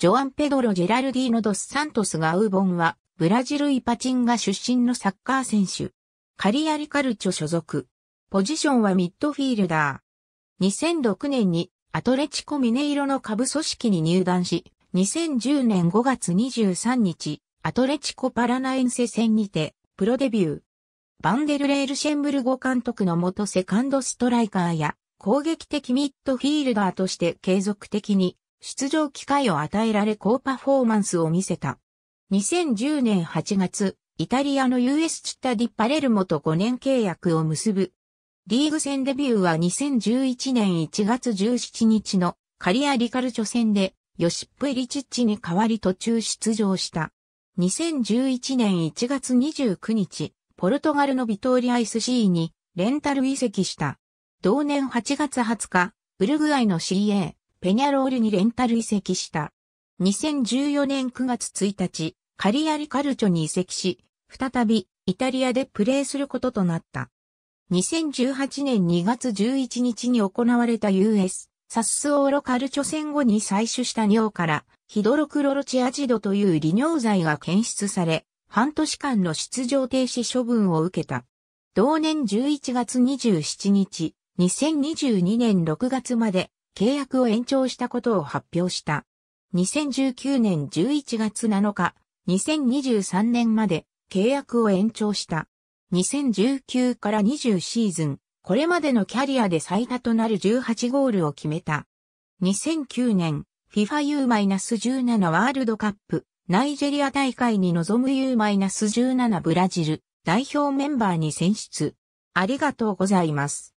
ジョアン・ペドロ・ジェラルディーノ・ドス・サントス・ガウボンは、ブラジルイパチンガ出身のサッカー選手。カリアリカルチョ所属。ポジションはミッドフィールダー。2006年にアトレチコミネイロの下部組織に入団し、2010年5月23日、アトレチコパラナエンセ戦にて、プロデビュー。バンデルレール・シェンブルゴ監督の元セカンドストライカーや、攻撃的ミッドフィールダーとして継続的に出場機会を与えられ高パフォーマンスを見せた。2010年8月、イタリアの US チッタディ・パレルモと5年契約を結ぶ。リーグ戦デビューは2011年1月17日のカリアリカルチョ戦でヨシップ・エリチッチに代わり途中出場した。2011年1月29日、ポルトガルのビトーリアイシ c にレンタル移籍した。同年8月20日、ウルグアイの CA ペニャロールにレンタル移籍した。2014年9月1日、カリアリカルチョに移籍し、再びイタリアでプレーすることとなった。2018年2月11日に行われた US サッスオーロカルチョ戦後に採取した尿からヒドロクロロチアジドという利尿剤が検出され、半年間の出場停止処分を受けた。同年11月27日、2022年6月まで契約を延長したことを発表した。2019年11月7日、2023年まで契約を延長した。2019から20シーズン、これまでのキャリアで最多となる18ゴールを決めた。2009年、FIFAU-17 ワールドカップ、ナイジェリア大会に臨む U-17 ブラジル代表メンバーに選出。ありがとうございます。